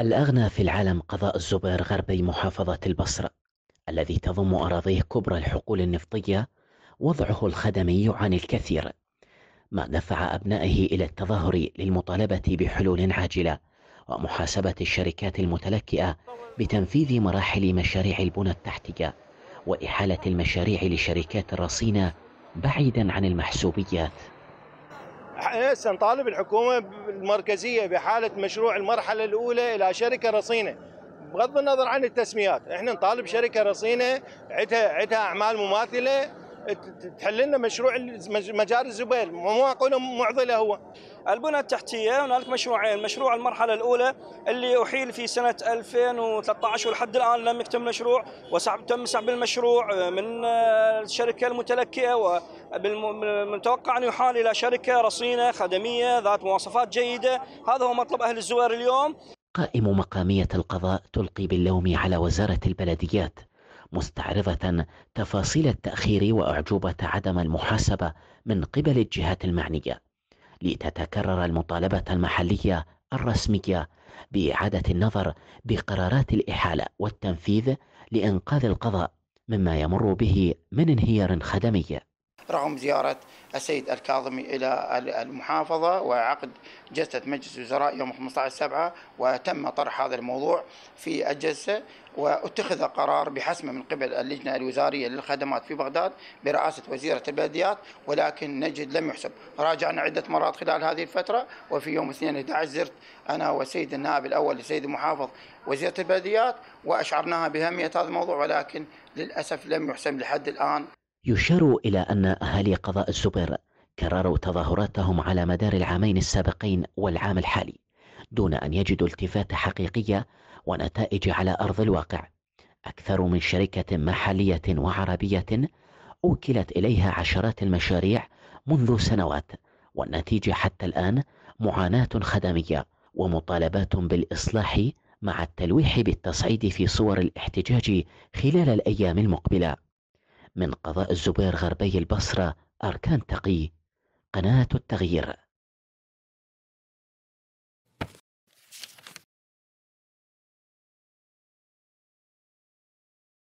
الأغنى في العالم قضاء الزبير غربي محافظة البصرة الذي تضم أراضيه كبرى الحقول النفطية وضعه الخدمي عن الكثير ما دفع أبنائه إلى التظاهر للمطالبة بحلول عاجلة ومحاسبة الشركات المتلكئة بتنفيذ مراحل مشاريع البنى التحتية وإحالة المشاريع لشركات الرصينة بعيدا عن المحسوبيات هسه إيه، نطالب الحكومه المركزيه بحاله مشروع المرحله الاولى الى شركه رصينه بغض النظر عن التسميات احنا نطالب شركه رصينه عندها عندها اعمال مماثله تحل لنا مشروع مجاري الزبير مو معقوله معضله هو البنى التحتيه هنالك مشروعين مشروع المرحله الاولى اللي احيل في سنه 2013 ولحد الان لم يتم مشروع وتم تم سحب المشروع آه، من آه، الشركه المتلكئه المتوقع أن يحال إلى شركة رصينة خدمية ذات مواصفات جيدة هذا هو مطلب أهل الزوار اليوم قائم مقامية القضاء تلقي باللوم على وزارة البلديات مستعرضة تفاصيل التأخير وأعجوبة عدم المحاسبة من قبل الجهات المعنية لتتكرر المطالبة المحلية الرسمية بإعادة النظر بقرارات الإحالة والتنفيذ لإنقاذ القضاء مما يمر به من انهيار خدمي رغم زيارة السيد الكاظمي إلى المحافظة وعقد جلسة مجلس الوزراء يوم 15 سبعة وتم طرح هذا الموضوع في الجلسة واتخذ قرار بحسمه من قبل اللجنة الوزارية للخدمات في بغداد برئاسة وزيرة البلديات ولكن نجد لم يحسب راجعنا عدة مرات خلال هذه الفترة وفي يوم 2 11 زرت أنا والسيد النائب الأول لسيد المحافظ وزيرة البلديات وأشعرناها بأهمية هذا الموضوع ولكن للأسف لم يحسم لحد الآن يشار إلى أن أهالي قضاء الزبير كرروا تظاهراتهم على مدار العامين السابقين والعام الحالي دون أن يجدوا التفاتة حقيقية ونتائج على أرض الواقع أكثر من شركة محلية وعربية أوكلت إليها عشرات المشاريع منذ سنوات والنتيجة حتى الآن معاناة خدمية ومطالبات بالإصلاح مع التلويح بالتصعيد في صور الاحتجاج خلال الأيام المقبلة من قضاء الزبير غربي البصرة أركان تقي قناة التغيير